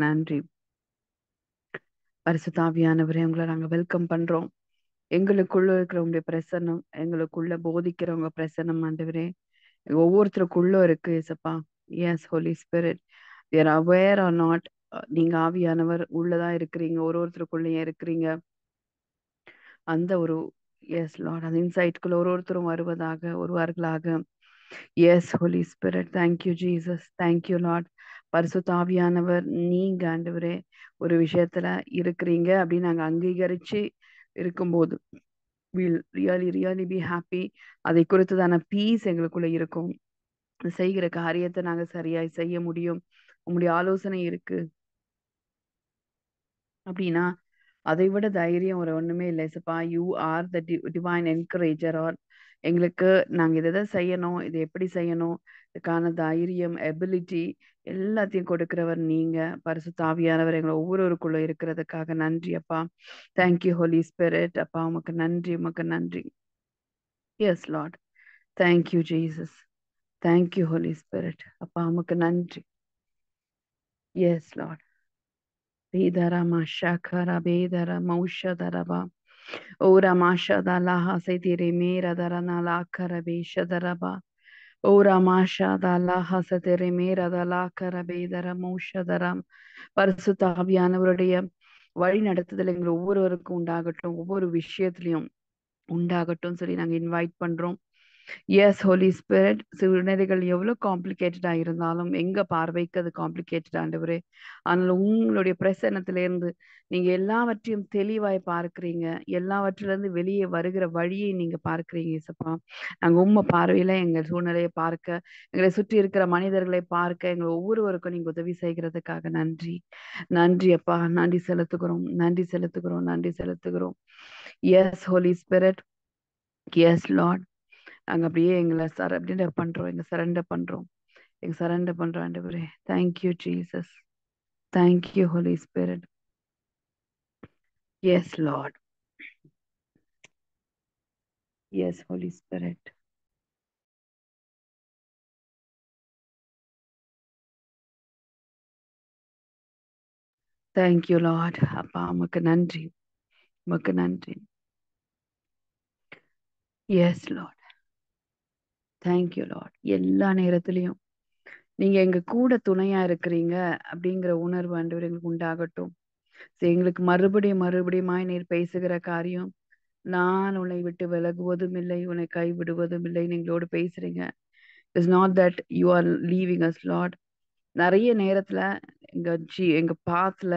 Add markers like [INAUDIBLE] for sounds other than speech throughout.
நன்றி பரிசுத்தாவியானவரே உங்களை நாங்க வெல்கம் பண்றோம் எங்களுக்குள்ள இருக்கிறவங்களுடைய பிரசனம் எங்களுக்குள்ள போதிக்கிறவங்க பிரசனம் ஆண்டவரே ஒவ்வொருத்தருக்குள்ள இருக்கு ஏசப்பா yes Holy Spirit there aware are not நீங்க ஆவியானவர் உள்ளதா இருக்கிறீங்க ஒரு ஒருத்தருக்குள்ளேயே இருக்கிறீங்க அந்த ஒரு எஸ் லார்ட் அந்த இன்சைட்குள்ள ஒரு ஒருத்தரும் வருவதாக வருவார்களாக yes Holy Spirit thank you Jesus thank you Lord பரிசு தாவியானவர் நீங்க ஆண்டவரே ஒரு விஷயத்துல இருக்கிறீங்க அப்படின்னு நாங்க அங்கீகரிச்சு இருக்கும்போது will really really be happy அதை குறித்ததான பீஸ் எங்களுக்குள்ள இருக்கும் செய்கிற காரியத்தை நாங்க சரியாய் செய்ய முடியும் உங்களுடைய ஆலோசனை இருக்கு அப்படின்னா அதை விட தைரியம் ஒரு ஒண்ணுமே இல்லை சப்பா you are the divine encourager ஆர் எங்களுக்கு நாங்க இதை செய்யணும் இதை எப்படி செய்யணும் இதுக்கான தைரியம் எபிலிட்டி எல்லாத்தையும் கொடுக்கிறவர் நீங்க பரிசு தாவியானவர் எங்களை ஒவ்வொருவருக்குள்ள இருக்கிறதுக்காக நன்றி அப்பா தேங்க்யூ ஹோலி ஸ்பிரிட் அப்பா உமக்கு நன்றி உமக்கு நன்றி yes Lord thank you Jesus thank you Holy Spirit அப்பா உமக்கு நன்றி எஸ் லாட் பேதரமா ஷாக்கரா பேதர மௌஷதரபா ஓரமா மேரதர நலாக்கர வேஷதரபா Ora Mashadala Hasatere Meradala Karabedara Moshadaram பரிசுத்தாவியானவருடைய வழி நடத்துதல் எங்கள் ஒவ்வொருவருக்கும் உண்டாகட்டும் ஒவ்வொரு விஷயத்திலையும் உண்டாகட்டும் சொல்லி நாங்கள் இன்வைட் பண்றோம் எஸ் ஹோலி ஸ்பிரிட் சூழ்நிலைகள் எவ்வளவு காம்ப்ளிகேட்டடா இருந்தாலும் எங்க பார்வைக்கு அது காம்ப்ளிகேட்டட் ஆண்டவரே ஆனால் உங்களுடைய இருந்து நீங்க எல்லாவற்றையும் தெளிவாய் பார்க்கறீங்க எல்லாவற்றிலிருந்து வெளியே வருகிற வழியை நீங்க பார்க்கறீங்க இசப்பா நாங்க உண்மை பார்வையில எங்கள் சூழ்நிலையை பார்க்க எங்களை சுற்றி இருக்கிற மனிதர்களை பார்க்க எங்கள் ஒவ்வொருவருக்கும் நீங்க உதவி செய்கிறதுக்காக நன்றி நன்றி அப்பா நன்றி செலுத்துகிறோம் நன்றி செலுத்துகிறோம் நன்றி செலுத்துகிறோம் yes Holy Spirit yes Lord நாங்கள் அப்படியே எங்களை சர அப்படின்ற பண்ணுறோம் எங்கள் சரண்டர் பண்ணுறோம் எங்கள் சரண்டர் பண்ணுறோம் ஆண்டவரே thank you Jesus thank you Holy Spirit yes Lord yes Holy Spirit thank you Lord அப்பா உமக்கு நன்றி உமக்கு நன்றி எஸ் லார்ட் தேங்க்யூ லார்ட் எல்லா நேரத்திலையும் நீங்க எங்க கூட துணையா இருக்கிறீங்க அப்படிங்கிற உணர்வு அன்று எங்களுக்கு உண்டாகட்டும் எங்களுக்கு மறுபடியும் மறுபடியும் நீர் பேசுகிற காரியம் நான் உன்னை விட்டு விலகுவதும் இல்லை உன்னை கைவிடுவதும் இல்லை நீங்களோடு பேசுறீங்க it's not that you are leaving us Lord நிறைய நேரத்துல எங்க ஜி எங்க பாத்துல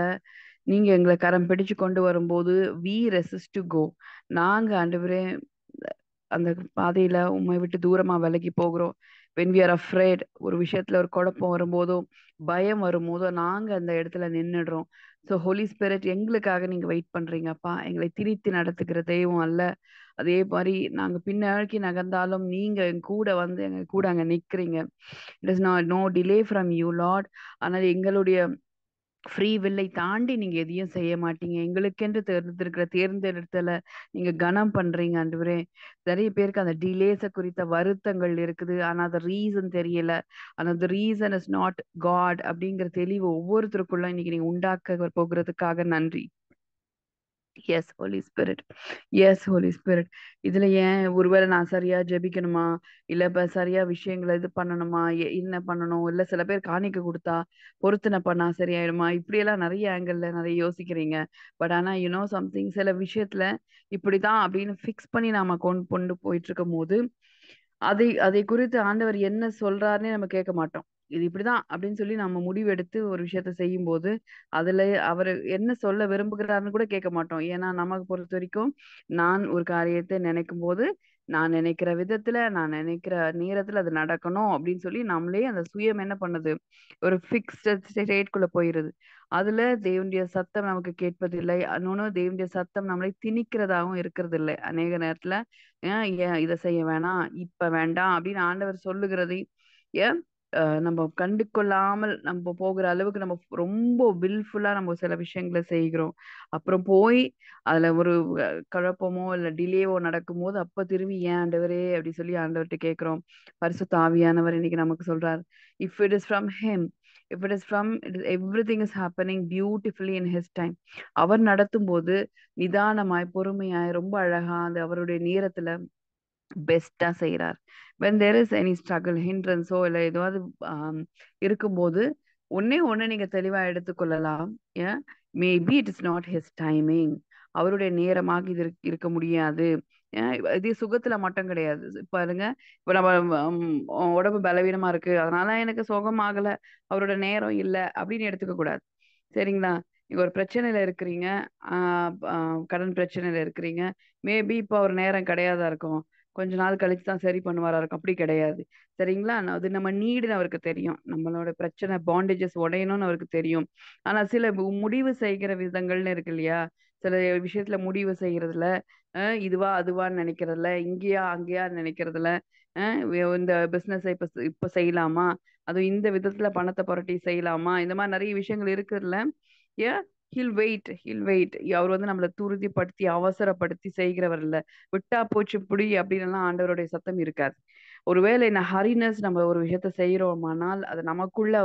நீங்க எங்களை கரம் பிடிச்சு கொண்டு வரும்போது வி ரெசிஸ் டு கோ நாங்க ஆண்டவரே அந்த பாதையில உண்மை விட்டு தூரமா விலகி போகிறோம் வென் வி ஆர் அஃப்ரேட் ஒரு விஷயத்துல ஒரு குழப்பம் வரும்போதோ பயம் வரும்போதோ நாங்க அந்த இடத்துல நின்றுடுறோம் ஸோ ஹோலி ஸ்பிரிட் எங்களுக்காக நீங்க வெயிட் பண்றீங்கப்பா எங்களை திரித்து நடத்துக்கிற தெய்வம் அல்ல அதே மாதிரி நாங்க பின்னாழ்க்கி நகர்ந்தாலும் நீங்க எங்க கூட வந்து எங்க கூட அங்க நிக்கிறீங்க it is not no delay from you Lord ஆனால் எங்களுடைய ஃப்ரீ வில்லை தாண்டி நீங்க எதையும் செய்ய மாட்டீங்க எங்களுக்கென்று தேர்ந்தெடுத்திருக்கிற தேர்ந்தெடுத்தல நீங்க கனம் பண்றீங்க அன்றுவரே நிறைய பேருக்கு அந்த டிலேஸ குறித்த வருத்தங்கள் இருக்குது ஆனா அது ரீசன் தெரியல ஆனா அந்த ரீசன் இஸ் நாட் காட் அப்படிங்கிற தெளிவு ஒவ்வொருத்தருக்குள்ள இன்னைக்கு நீங்க உண்டாக்க போகிறதுக்காக நன்றி yes Holy Spirit yes Holy Spirit இதுல ஏன் ஒருவேளை நான் சரியா ஜெபிக்கணுமா இல்ல இப்ப சரியா விஷயங்களை இது பண்ணணுமா என்ன பண்ணணும் இல்ல சில பேர் காணிக்க கொடுத்தா பொருத்தின பண்ணா சரியாயிடுமா இப்படி எல்லாம் நிறைய ஆங்கிள் நிறைய யோசிக்கிறீங்க பட் ஆனா யூனோ சம்திங் சில விஷயத்துல இப்படிதான் அப்படின்னு ஃபிக்ஸ் பண்ணி நாம கொண்டு கொண்டு போயிட்டு இருக்கும் போது அதை அதை குறித்து ஆண்டவர் என்ன சொல்றாருன்னே நம்ம கேட்க மாட்டோம் இது இப்படிதான் அப்படின்னு சொல்லி நம்ம முடிவெடுத்து ஒரு விஷயத்த செய்யும்போது அதுல அவர் என்ன சொல்ல விரும்புகிறாருன்னு கூட கேட்க மாட்டோம் ஏன்னா நமக்கு பொறுத்த வரைக்கும் நான் ஒரு காரியத்தை நினைக்கும் போது நான் நினைக்கிற விதத்துல நான் நினைக்கிற நேரத்துல அது நடக்கணும் அப்படின்னு சொல்லி நம்மளே அந்த சுயம் என்ன பண்ணுது ஒரு ஃபிக்ஸ்ட் ஸ்டேட்குள்ள போயிருது அதுல தேவனுடைய சத்தம் நமக்கு கேட்பதில்லை இன்னொன்னு தேவனுடைய சத்தம் நம்மளை திணிக்கிறதாகவும் இருக்கிறது இல்லை அநேக நேரத்துல ஏன் இதை செய்ய வேணாம் இப்ப வேண்டாம் அப்படின்னு ஆண்டவர் சொல்லுகிறதை ஏன் அஹ் நம்ம கண்டுக்கொள்ளாமல் நம்ம போகிற அளவுக்கு நம்ம ரொம்ப வில்ஃபுல்லா நம்ம சில விஷயங்களை செய்கிறோம் அப்புறம் போய் அதுல ஒரு குழப்பமோ இல்ல டிலேவோ நடக்கும்போது அப்ப திரும்பி ஏன் ஆண்டவரே அப்படி சொல்லி ஆண்டவர்கிட்ட கேட்கிறோம் பரிசு தாவியானவர் இன்னைக்கு நமக்கு சொல்றார் if it is from him if it is from it is everything is happening beautifully in his time அவர் நடத்தும் போது நிதானமாய் பொறுமையாய் ரொம்ப அழகா அந்த அவருடைய நேரத்துல பெஸ்டா செய்யறார் when there is any struggle ஹிண்ட்ரன்ஸோ இல்லை ஏதாவது இருக்கும்போது ஒன்னே ஒன்று நீங்கள் தெளிவாக எடுத்துக்கொள்ளலாம் maybe it is not his timing அவருடைய நேரமாக இது இருக்க முடியாது இது சுகத்துல மட்டும் கிடையாது பாருங்க இப்ப நம்ம உடம்பு பலவீனமா இருக்கு அதனால எனக்கு சுகம் ஆகல அவரோட நேரம் இல்லை அப்படின்னு எடுத்துக்க கூடாது சரிங்களா நீங்க ஒரு பிரச்சனையில இருக்கிறீங்க கடன் பிரச்சனையில இருக்கிறீங்க மேபி இப்போ ஒரு நேரம் கிடையாதா இருக்கும் கொஞ்ச நாள் கழிச்சு தான் சரி பண்ணுவாரா இருக்கும் அப்படி கிடையாது சரிங்களா அது நம்ம நீடுன்னு அவருக்கு தெரியும் நம்மளோட பிரச்சனை பாண்டேஜஸ் உடையணும்னு அவருக்கு தெரியும் ஆனா சில முடிவு செய்கிற விதங்கள்னு இருக்கு இல்லையா சில விஷயத்துல முடிவு செய்யறதுல இதுவா அதுவான்னு நினைக்கிறதுல இங்கேயா அங்கேயா நினைக்கிறதுல இந்த பிஸ்னஸை இப்போ இப்போ செய்யலாமா அதுவும் இந்த விதத்துல பணத்தை புரட்டி செய்யலாமா இந்த மாதிரி நிறைய விஷயங்கள் இருக்குதுல்ல ஏன் ஹில் வெயிட் ஹில் வெயிட் அவர் வந்து நம்மளை துருதிப்படுத்தி அவசரப்படுத்தி செய்கிறவர் இல்லை விட்டா போச்சு புடி அப்படின்னு ஆண்டவருடைய சத்தம் இருக்காது ஒருவேளை என்ன ஹரினஸ் நம்ம ஒரு விஷயத்த செய்யறோமானால் அது நமக்குள்ள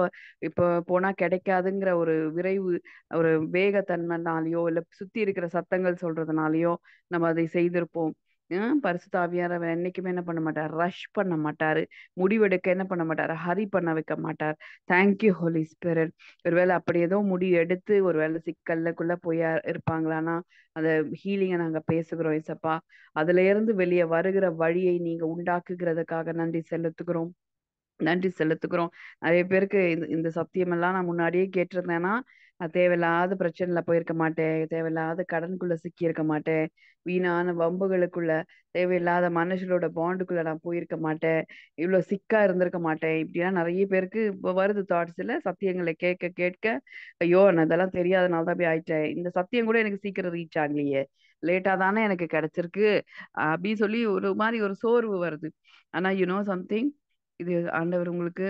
இப்போ போனா கிடைக்காதுங்கிற ஒரு விரைவு ஒரு வேகத்தன்மைனாலேயோ இல்லை சுத்தி இருக்கிற சத்தங்கள் சொல்றதுனாலயோ நம்ம அதை செய்திருப்போம் பரிசுத்தாவியார் அவர் என்னைக்குமே என்ன பண்ண மாட்டார் ரஷ் பண்ண மாட்டாரு முடிவெடுக்க என்ன பண்ண மாட்டார் ஹரி பண்ண வைக்க மாட்டார் தேங்க்யூ ஹோலி ஸ்பிரிட் ஒருவேளை அப்படி ஏதோ முடிவு எடுத்து ஒருவேளை சிக்கல்லக்குள்ள போய் இருப்பாங்களான்னா அந்த ஹீலிங்கை நாங்க பேசுகிறோம் இசப்பா அதுல இருந்து வெளியே வருகிற வழியை நீங்க உண்டாக்குகிறதுக்காக நன்றி செலுத்துகிறோம் நன்றி செலுத்துக்கிறோம் நிறைய பேருக்கு இந்த சத்தியம் எல்லாம் நான் முன்னாடியே கேட்டிருந்தேன்னா நான் தேவையில்லாத பிரச்சனைல போயிருக்க மாட்டேன் தேவையில்லாத கடனுக்குள்ள சிக்கி இருக்க மாட்டேன் வீணான வம்புகளுக்குள்ள தேவையில்லாத மனுஷங்களோட பாண்டுக்குள்ள நான் போயிருக்க மாட்டேன் இவ்வளவு சிக்கா இருந்திருக்க மாட்டேன் இப்படிலாம் நிறைய பேருக்கு இப்போ வருது தாட்ஸ்ல சத்தியங்களை கேட்க கேட்க ஐயோ நான் இதெல்லாம் தெரியாதனால தான் போய் ஆயிட்டேன் இந்த சத்தியம் கூட எனக்கு சீக்கிரம் ரீச் ஆகலையே லேட்டா தானே எனக்கு கிடைச்சிருக்கு அப்படின்னு சொல்லி ஒரு மாதிரி ஒரு சோர்வு வருது ஆனா யூனோ சம்திங் இது ஆண்டவர் உங்களுக்கு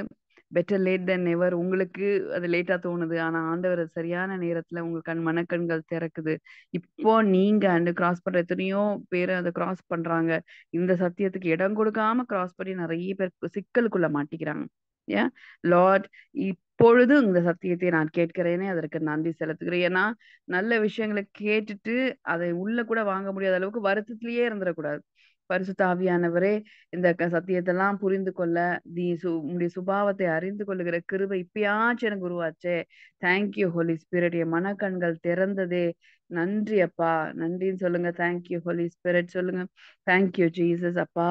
பெட்டர் லேட் தென் நெவர் உங்களுக்கு அது லேட்டா தோணுது ஆனா ஆண்டவர் சரியான நேரத்துல உங்க கண் மனக்கண்கள் திறக்குது இப்போ நீங்க அந்த கிராஸ் பண்ற எத்தனையோ பேர் அதை கிராஸ் பண்றாங்க இந்த சத்தியத்துக்கு இடம் கொடுக்காம கிராஸ் பண்ணி நிறைய பேர் சிக்கலுக்குள்ள மாட்டிக்கிறாங்க ஏன் லார்ட் இப்பொழுது இந்த சத்தியத்தை நான் கேட்கிறேனே அதற்கு நன்றி செலுத்துகிறேன் ஏன்னா நல்ல விஷயங்களை கேட்டுட்டு அதை உள்ள கூட வாங்க முடியாத அளவுக்கு வருத்தத்திலேயே இருந்துடக்கூடாது ஆவியானவரே இந்த க சத்தியத்தெல்லாம் புரிந்து கொள்ள நீ சு உங்களுடைய சுபாவத்தை அறிந்து கொள்ளுகிற கிருவை இப்பயாச்சும் எனக்கு உருவாச்சே தேங்க்யூ ஹோலி ஸ்பிரிட் என் மனக்கண்கள் திறந்ததே நன்றி அப்பா நன்றின்னு சொல்லுங்க தேங்க்யூ ஹோலி ஸ்பிரிட் சொல்லுங்க தேங்க்யூ ஜீசஸ் அப்பா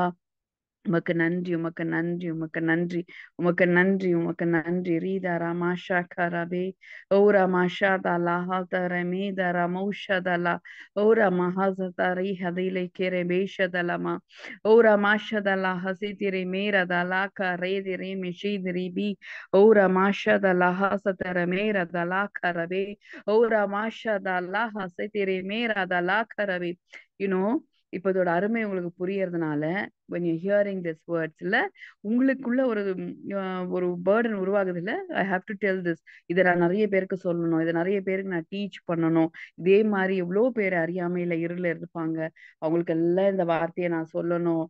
உமக்கு நன்றி உமக்கு நன்றி உமக்கு நன்றி உமக்கு நன்றி உமக்கு நன்றி ரீதா ராமா ஷாக்கா ரபே ஓரா மாஷா தலா ஹாதா ரமே தரா மௌஷா தலா ஓரா மஹாசதா ரீ ஹதிலை கிரே பேஷ தலமா ஓரா மாஷா தலா ஹசி திரி தலா கா ரே திரி மிஷி திரி பி ஓரா மாஷா தலா ஹாசத ரமேரா தலா கா ரபே ஓரா மாஷா தலா ஹசி திரி மேரா தலா கா ரபே யூனோ இப்போ இதோட அருமை உங்களுக்கு புரியறதுனால வென் யூ ஹியரிங் திஸ் வேர்ட்ஸ்ல உங்களுக்குள்ள ஒரு ஒரு பேர்டன் உருவாகுது இல்ல I have to tell this இதை நான் நிறைய பேருக்கு சொல்லணும் இதை நிறைய பேருக்கு நான் டீச் பண்ணணும் இதே மாதிரி எவ்வளோ பேர் அறியாமையில இருள இருப்பாங்க அவங்களுக்கு எல்லாம் இந்த வார்த்தையை நான் சொல்லணும்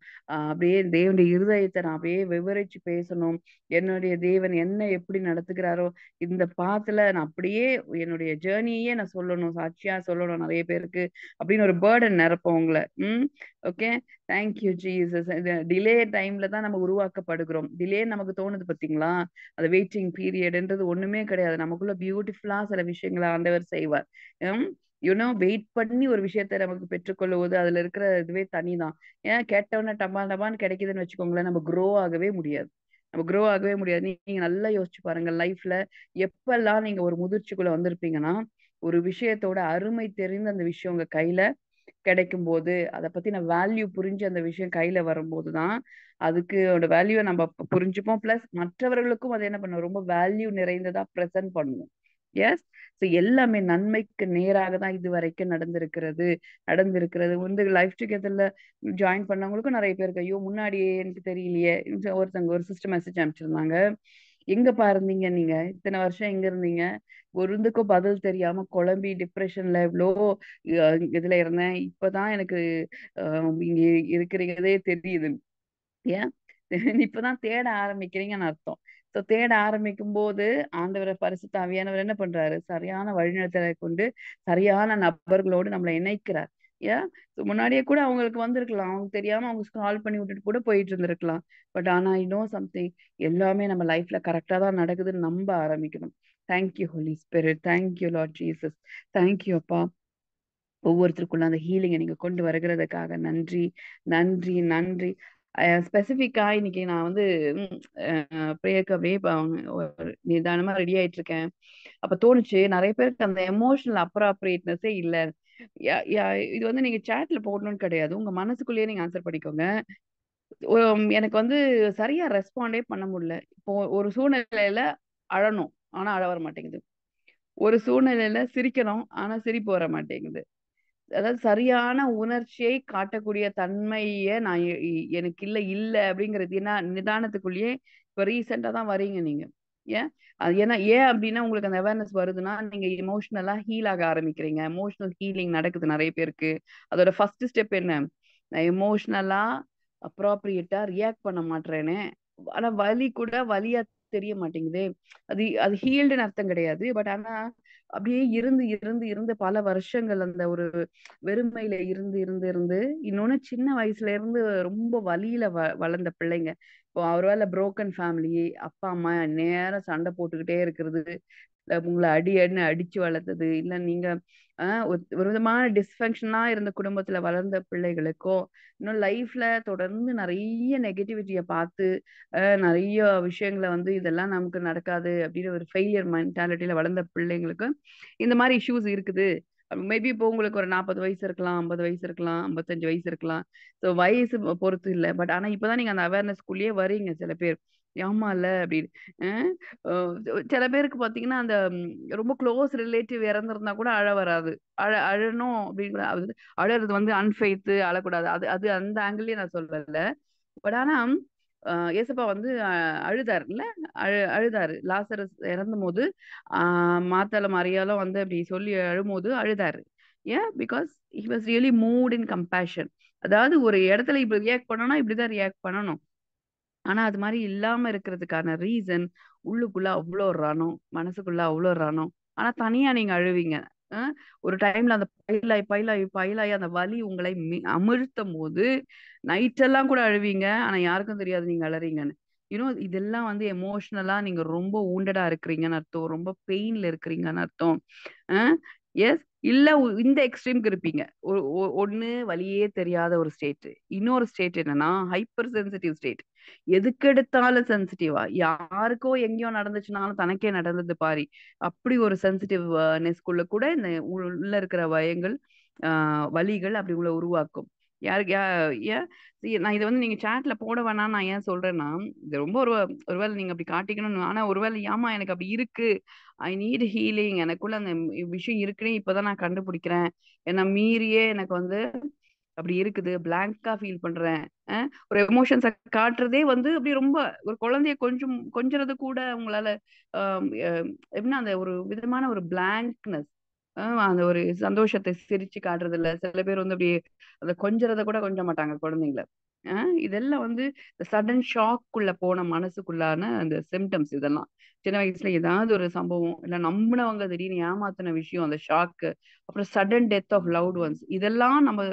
அப்படியே தேவனுடைய இருதயத்தை நான் அப்படியே விவரிச்சு பேசணும் என்னுடைய தேவன் என்ன எப்படி நடத்துகிறாரோ இந்த பாத்துல நான் அப்படியே என்னுடைய ஜேர்னியே நான் சொல்லணும் சாட்சியா சொல்லணும் நிறைய பேருக்கு அப்படின்னு ஒரு பேர்டன் உங்களை um okay thank you Jesus delay டைம்ல தான் நம்ம உருவாக்கப்படுகிறோம் டிலே நமக்கு தோணுது பாத்தீங்களா அது வெயிட்டிங் பீரியட்ன்றது ஒண்ணுமே கிடையாது நமக்குள்ள பியூட்டிஃபுல்லா சில விஷயங்களை ஆண்டவர் செய்வார் யூனோ வெயிட் பண்ணி ஒரு விஷயத்த நமக்கு பெற்றுக்கொள்ளுவது அதுல இருக்கிற இதுவே தனிதான் ஏன்னா கேட்டவன டபா டபான்னு கிடைக்குதுன்னு வச்சுக்கோங்களேன் நம்ம க்ரோ ஆகவே முடியாது நம்ம க்ரோ ஆகவே முடியாது நீங்க நல்லா யோசிச்சு பாருங்க லைஃப்ல எப்பெல்லாம் நீங்க ஒரு முதிர்ச்சிக்குள்ள வந்திருப்பீங்கன்னா ஒரு விஷயத்தோட அருமை தெரிந்து அந்த விஷயம் உங்க கையில கிடைக்கும் போது அதை நான் வேல்யூ புரிஞ்சு அந்த விஷயம் கையில வரும்போது தான் அதுக்கு அதோட வேல்யூவை நம்ம புரிஞ்சுப்போம் பிளஸ் மற்றவர்களுக்கும் அது என்ன பண்ணுவோம் ரொம்ப வேல்யூ நிறைந்ததா ப்ரெசென்ட் பண்ணுவோம் எஸ் ஸோ எல்லாமே நன்மைக்கு நேராக தான் இது வரைக்கும் நடந்திருக்கிறது நடந்திருக்கிறது வந்து லைஃப் டுகெதர்ல ஜாயின் பண்ணவங்களுக்கும் நிறைய பேருக்கு ஐயோ முன்னாடியே எனக்கு தெரியலையே ஒருத்தங்க ஒரு சிஸ்டம் மெசேஜ் அனுப்பிச்சிருந்தாங்க எங்கப்பா இருந்தீங்க நீங்க இத்தனை வருஷம் எங்க இருந்தீங்க ஒருந்துக்கும் பதில் தெரியாம குழம்பி டிப்ரெஷன்ல எவ்வளோ இதுல இருந்தேன் இப்பதான் எனக்கு இங்க இருக்கிறீங்கதே தெரியுது ஏன் [LAUGHS] இப்பதான் தேட ஆரம்பிக்கிறீங்கன்னு அர்த்தம் ஸோ தேட ஆரம்பிக்கும் போது ஆண்டவரை பரிசு தாவியானவர் என்ன பண்றாரு சரியான வழிநடத்தலை கொண்டு சரியான நபர்களோடு நம்மளை இணைக்கிறார் யா முன்னாடியே கூட அவங்களுக்கு வந்திருக்கலாம் அவங்க தெரியாம அவங்க கால் பண்ணி விட்டுட்டு கூட போயிட்டு இருந்திருக்கலாம் பட் ஆனா ஐ நோ சம்திங் எல்லாமே நம்ம லைஃப்ல கரெக்டா தான் நடக்குதுன்னு நம்ப ஆரம்பிக்கணும் thank you Holy Spirit thank you Lord Jesus thank you அப்பா ஒவ்வொருத்தருக்குள்ள அந்த ஹீலிங்கை நீங்க கொண்டு வருகிறதுக்காக நன்றி நன்றி நன்றி ஸ்பெசிபிக்கா இன்னைக்கு நான் வந்து ப்ரேயருக்கு நிதானமா ரெடி ஆயிட்டு இருக்கேன் அப்ப தோணுச்சு நிறைய பேருக்கு அந்த எமோஷனல் அப்ராப்ரியேட்னஸே இல்லை இது வந்து நீங்க சேட்ல போடணும்னு கிடையாது. உங்க மனசுக்குள்ளேயே நீங்க ஆன்சர் பண்ணிக்கோங்க. எனக்கு வந்து சரியா ரெஸ்பாண்டே பண்ண முடியல. இப்போ ஒரு சூழ்நிலையில அழணும். ஆனா அழ வர மாட்டேங்குது. ஒரு சூழ்நிலையில சிரிக்கணும். ஆனா சிரிப்பு வர மாட்டேங்குது. அதாவது சரியான உணர்ச்சியை காட்டக்கூடிய தன்மைய நான் எனக்கு இல்ல, இல்ல அப்படிங்கிறது ஏன்னா நிதானத்துக்குள்ளேயே இப்ப ரீசென்ட்டா தான் வரீங்க நீங்க. ஏன் ஏன்னா ஏன் அப்படின்னா உங்களுக்கு அந்த அவேர்னஸ் வருதுன்னா நீங்க இமோஷனலா ஹீல் ஆக ஆரம்பிக்கிறீங்க எமோஷனல் ஹீலிங் நடக்குது நிறைய பேருக்கு அதோட ஃபர்ஸ்ட் ஸ்டெப் என்ன நான் எமோஷனலா அப்ராப்ரியேட்டா ரியாக்ட் பண்ண மாட்டேறேனே ஆனா வலி கூட வலியா தெரிய மாட்டேங்குது அது அது ஹீல்டுன்னு அர்த்தம் கிடையாது பட் ஆனா அப்படியே இருந்து இருந்து இருந்து பல வருஷங்கள் அந்த ஒரு வெறுமையில இருந்து இருந்து இருந்து இன்னொன்னு சின்ன வயசுல இருந்து ரொம்ப வழியில வ வளர்ந்த பிள்ளைங்க இப்போ ஒருவேளை புரோக்கன் ஃபேமிலி அப்பா அம்மா நேரம் சண்டை போட்டுக்கிட்டே இருக்கிறது உங்களை அடி அடி அடிச்சு வளர்த்தது இல்ல நீங்க ஒரு விதமான டிஸ்பங்க்ஷனா இருந்த குடும்பத்துல வளர்ந்த பிள்ளைகளுக்கும் இன்னும் லைஃப்ல தொடர்ந்து நிறைய நெகட்டிவிட்டியை பார்த்து நிறைய விஷயங்களை வந்து இதெல்லாம் நமக்கு நடக்காது அப்படின்னு ஒரு ஃபெயிலியர் மென்டாலிட்டியில வளர்ந்த பிள்ளைங்களுக்கு இந்த மாதிரி இஷ்யூஸ் இருக்குது மேபி இப்போ உங்களுக்கு ஒரு நாற்பது வயசு இருக்கலாம் ஐம்பது வயசு இருக்கலாம் ஐம்பத்தஞ்சு வயசு இருக்கலாம் ஸோ வயசு பொறுத்து இல்லை பட் ஆனால் இப்போதான் நீங்கள் அந்த அவேர்னஸ்குள்ளேயே வரீங்க சில பேர் ஏமால அப்படின்னு சில பேருக்கு பாத்தீங்கன்னா அந்த ரொம்ப க்ளோஸ் ரிலேட்டிவ் இறந்துருந்தா கூட அழ வராது அழ அழணும் அப்படின்னு அழறது வந்து அன்ஃபெய்த்து அழக்கூடாது அது அது அந்த ஆங்கிள்லயே நான் சொல்லல பட் ஆனா ஏசப்பா வந்து அழுதாருல்ல அழு அழுதாரு லாசர் இறந்தும் போது மாத்தால மாறியாலும் வந்து அப்படி சொல்லி அழும்போது அழுதாரு ஏன் because he was really moved in compassion அதாவது ஒரு இடத்துல இப்படி ரியாக்ட் பண்ணனா இப்படிதான் ரியாக்ட் பண்ணணும் ஆனா அது மாதிரி இல்லாம இருக்கிறதுக்கான ரீசன், உள்ளுக்குள்ள அவ்வளோ ரணம். மனசுக்குள்ள அவ்வளோ ரணம். ஆனா தனியா நீங்க அழுவீங்க. ஒரு டைம்ல அந்த பயிலாய் பயிலாய் பைலாயி அந்த வலி உங்களை மி நைட் நைட்டெல்லாம் கூட அழுவீங்க. ஆனா யாருக்கும் தெரியாது நீங்க அழறீங்கன்னு. இன்னும் இதெல்லாம் வந்து எமோஷனலா நீங்க ரொம்ப ஊண்டடா இருக்கிறீங்கன்னு அர்த்தம். ரொம்ப பெயின்ல இருக்கிறீங்கன்னு அர்த்தம். எஸ். இல்ல இந்த எக்ஸ்ட்ரீம்க்கு இருப்பீங்க ஒ- ஒ- ஒண்ணு வழியே தெரியாத ஒரு ஸ்டேட் இன்னொரு ஸ்டேட் என்னன்னா ஹைப்பர் சென்சிட்டிவ் ஸ்டேட் எதுக்கு எடுத்தாலும் சென்சிட்டிவா யாருக்கோ எங்கேயோ நடந்துச்சுனாலும் தனக்கே நடந்தது பாரி அப்படி ஒரு சென்சிட்டிவ்னஸ்க்குள்ள கூட இந்த உள்ள இருக்கிற பயங்கள் ஆஹ் வலிகள் அப்படி உங்களை உருவாக்கும் யாருக்கு யா ஏன் நான் இதை வந்து நீங்கள் சேட்டில் போட வேணாம் நான் ஏன் சொல்கிறேன்னா இது ரொம்ப ஒரு ஒருவேளை நீங்கள் அப்படி காட்டிக்கணும்னு ஆனால் ஒருவேளை ஏமா எனக்கு அப்படி இருக்குது ஐ நீட் ஹீலிங் எனக்குள்ள அந்த விஷயம் இருக்குன்னே இப்போ தான் நான் கண்டுபிடிக்கிறேன் ஏன்னா மீறியே எனக்கு வந்து அப்படி இருக்குது பிளாங்கா ஃபீல் பண்றேன் ஒரு எமோஷன்ஸை காட்டுறதே வந்து அப்படி ரொம்ப ஒரு குழந்தைய கொஞ்சம் கொஞ்சறது கூட உங்களால எப்படின்னா அந்த ஒரு விதமான ஒரு பிளாங்க்னஸ் அந்த ஒரு சந்தோஷத்தை சிரிச்சு காட்டுறது இல்ல சில பேர் வந்து அப்படியே அதை கொஞ்சறத கூட கொஞ்ச மாட்டாங்க ஆஹ் இதெல்லாம் வந்து சடன் ஷாக்குள்ள போன மனசுக்குள்ளான அந்த சிம்டம்ஸ் இதெல்லாம் சின்ன வயசுல ஏதாவது ஒரு சம்பவம் இல்ல நம்பினவங்க திடீர்னு ஏமாத்தின விஷயம் அந்த ஷாக்கு அப்புறம் sudden death of loved ones இதெல்லாம் நம்ம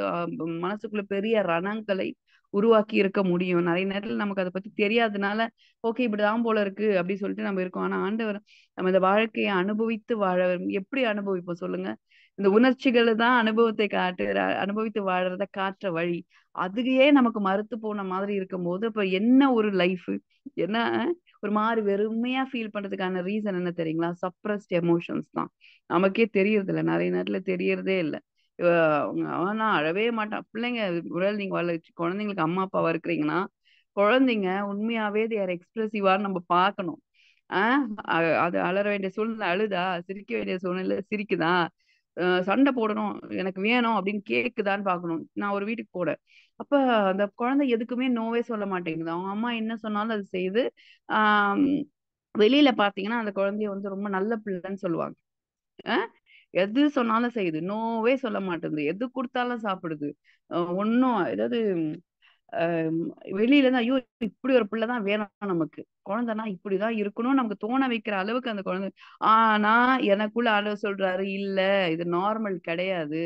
மனசுக்குள்ள பெரிய ரணங்களை உருவாக்கி இருக்க முடியும் நிறைய நேரத்துல நமக்கு அதை பத்தி தெரியாதனால ஓகே இப்படிதான் போல இருக்கு அப்படின்னு சொல்லிட்டு நம்ம இருக்கோம் ஆனா ஆண்டவர் நம்ம இந்த வாழ்க்கையை அனுபவித்து வாழ எப்படி அனுபவிப்போம் சொல்லுங்க இந்த உணர்ச்சிகள் தான் அனுபவத்தை காட்டு அனுபவித்து வாழறத காற்ற வழி அதுக்கே நமக்கு மறுத்து போன மாதிரி போது இப்ப என்ன ஒரு லைஃப் என்ன ஒரு மாதிரி வெறுமையா ஃபீல் பண்றதுக்கான ரீசன் என்ன தெரியுங்களா சப்ரஸ்ட் எமோஷன்ஸ் தான் நமக்கே தெரியறது இல்லை நிறைய நேரத்துல தெரியறதே இல்லை நான் அழவே மாட்டேன் பிள்ளைங்க உடல் நீங்க வள குழந்தைங்களுக்கு அம்மா அப்பாவா இருக்கிறீங்கன்னா குழந்தைங்க உண்மையாவே யார் எக்ஸ்பிரசிவான்னு நம்ம பார்க்கணும் ஆஹ் அது அலற வேண்டிய சூழ்நிலை அழுதா சிரிக்க வேண்டிய சூழ்நிலை சிரிக்குதா சண்டை போடணும் எனக்கு வேணும் அப்படின்னு கேக்குதான்னு பாக்கணும் நான் ஒரு வீட்டுக்கு போட அப்ப அந்த குழந்தை எதுக்குமே நோவே சொல்ல மாட்டேங்குது அவங்க அம்மா என்ன சொன்னாலும் அது செய்து ஆஹ் வெளியில பாத்தீங்கன்னா அந்த குழந்தைய வந்து ரொம்ப நல்ல பிள்ளைன்னு சொல்லுவாங்க ஆஹ் எது சொன்னாலும் செய்யுது நோவே சொல்ல மாட்டேங்குது எது கொடுத்தாலும் சாப்பிடுது ஒன்றும் ஏதாவது வெளியில இருந்து ஐயோ இப்படி ஒரு பிள்ளைதான் வேணும் நமக்கு குழந்தைனா இப்படிதான் இருக்கணும் நமக்கு தோண வைக்கிற அளவுக்கு அந்த குழந்தை ஆனா எனக்குள்ள அளவு சொல்றாரு இல்ல இது நார்மல் கிடையாது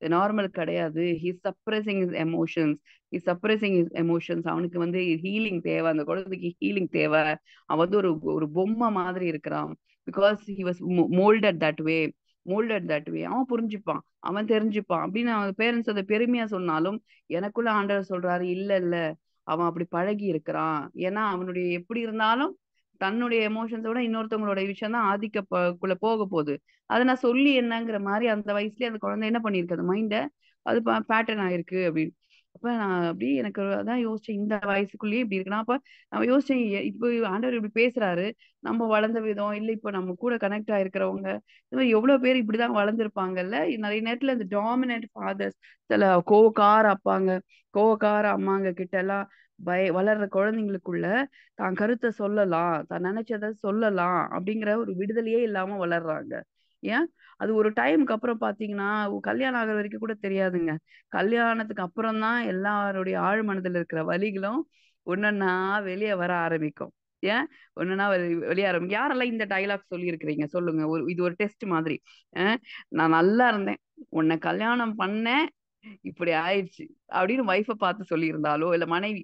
இது நார்மல் கிடையாது he suppressing his emotions he suppressing his emotions அவனுக்கு வந்து ஹீலிங் தேவை அந்த குழந்தைக்கு ஹீலிங் தேவை அவன் வந்து ஒரு ஒரு பொம்மை மாதிரி இருக்கிறான் because he was moulded that way moulded at that way அவன் புரிஞ்சுப்பான் அவன் தெரிஞ்சுப்பான் அப்படின்னு அவன் பேரண்ட்ஸ் அதை பெருமையா சொன்னாலும் எனக்குள்ள ஆண்டவர் சொல்றாரு இல்ல இல்ல அவன் அப்படி பழகி இருக்கிறான் ஏன்னா அவனுடைய எப்படி இருந்தாலும் தன்னுடைய எமோஷன்ஸை விட இன்னொருத்தவங்களோட விஷயம் தான் ஆதிக்கக்குள்ள போக போகுது அதை நான் சொல்லி என்னங்கிற மாதிரி அந்த வயசுலயே அந்த குழந்தை என்ன பண்ணிருக்கு அந்த மைண்ட அது பேட்டர்ன் ஆயிருக்கு அப்படின்னு அப்ப நான் அப்படியே எனக்கு அதான் யோசிச்சேன் இந்த வயசுக்குள்ளேயே இப்படி இருக்குன்னா அப்ப நம்ம யோசிச்சேன் இப்போ ஆண்டவர் இப்படி பேசுறாரு நம்ம வளர்ந்த விதம் இல்ல இப்போ நம்ம கூட கனெக்ட் ஆயிருக்கிறவங்க இந்த மாதிரி எவ்வளவு பேர் இப்படிதான் வளர்ந்துருப்பாங்கல்ல நிறைய நேரத்துல இந்த டாமினன்ட் ஃபாதர்ஸ் சில கோவக்கார அப்பாங்க கோவக்கார அம்மாங்க கிட்ட எல்லாம் பய வளர்ற குழந்தைங்களுக்குள்ள தான் கருத்தை சொல்லலாம் தான் நினைச்சத சொல்லலாம் அப்படிங்கிற ஒரு விடுதலையே இல்லாம வளர்றாங்க ஏன் அது ஒரு டைமுக்கு அப்புறம் பார்த்தீங்கன்னா கல்யாணம் ஆகிற வரைக்கும் கூட தெரியாதுங்க கல்யாணத்துக்கு அப்புறம் தான் எல்லாருடைய ஆழ் மனதில் இருக்கிற வலிகளும் ஒன்னொன்னா வெளியே வர ஆரம்பிக்கும் ஏன் ஒன்னா வெளியே ஆரம்பிக்கும் யாரெல்லாம் இந்த டைலாக் சொல்லியிருக்கிறீங்க சொல்லுங்க ஒரு இது ஒரு டெஸ்ட் மாதிரி நான் நல்லா இருந்தேன் உன்னை கல்யாணம் பண்ணேன் இப்படி ஆயிடுச்சு அப்படின்னு ஒய்ஃபை பார்த்து சொல்லியிருந்தாலோ இல்லை மனைவி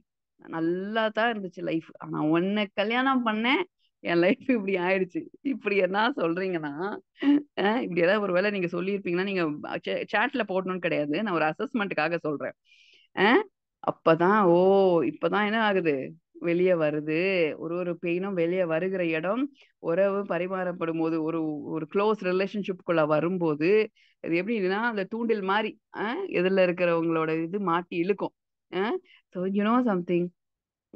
நல்லா தான் இருந்துச்சு லைஃப் ஆனா உன்னை கல்யாணம் பண்ணேன் என் லைஃப் இப்படி ஆயிடுச்சு இப்படி என்ன சொல்றீங்கன்னா இப்படி ஏதாவது ஒரு வேலை நீங்க சொல்லியிருப்பீங்கன்னா நீங்க சேட்ல போடணும்னு கிடையாது நான் ஒரு அசஸ்மெண்ட்டுக்காக சொல்றேன் அப்பதான் ஓ இப்பதான் என்ன ஆகுது வெளியே வருது ஒரு ஒரு பெயினும் வெளியே வருகிற இடம் உறவு பரிமாறப்படும் போது ஒரு ஒரு க்ளோஸ் ரிலேஷன்ஷிப்குள்ள வரும்போது அது எப்படின்னா அந்த தூண்டில் மாதிரி எதில் இருக்கிறவங்களோட இது மாட்டி இழுக்கும் ஸோ யூனோ சம்திங்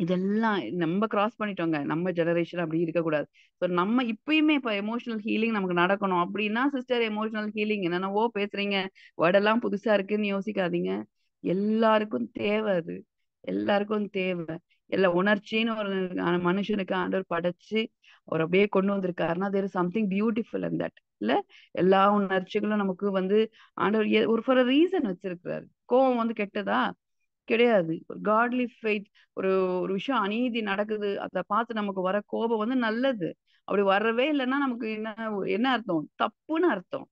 இதெல்லாம் நம்ம கிராஸ் பண்ணிட்டோங்க நம்ம ஜெனரேஷன் அப்படி இருக்கக்கூடாது ஸோ நம்ம இப்பயுமே இப்போ எமோஷனல் ஹீலிங் நமக்கு நடக்கணும் அப்படின்னா சிஸ்டர் எமோஷனல் ஹீலிங் என்னென்னவோ பேசுறீங்க வடெல்லாம் புதுசா இருக்குன்னு யோசிக்காதீங்க எல்லாருக்கும் தேவை அது எல்லாருக்கும் தேவை எல்லா உணர்ச்சின்னு ஒரு மனுஷனுக்கு ஆண்டவர் படைச்சு அவர் அப்படியே கொண்டு வந்திருக்காருன்னா there is something beautiful and that இல்ல எல்லா உணர்ச்சிகளும் நமக்கு வந்து ஆண்டவர் ஒரு ஃபார் ரீசன் வச்சிருக்கிறாரு கோவம் வந்து கெட்டதா கிடையாது காட்லி ஃபெய்த் ஒரு ஒரு விஷயம் அநீதி நடக்குது அதை பார்த்து நமக்கு வர கோபம் வந்து நல்லது அப்படி வரவே இல்லைன்னா நமக்கு என்ன என்ன அர்த்தம் தப்புன்னு அர்த்தம்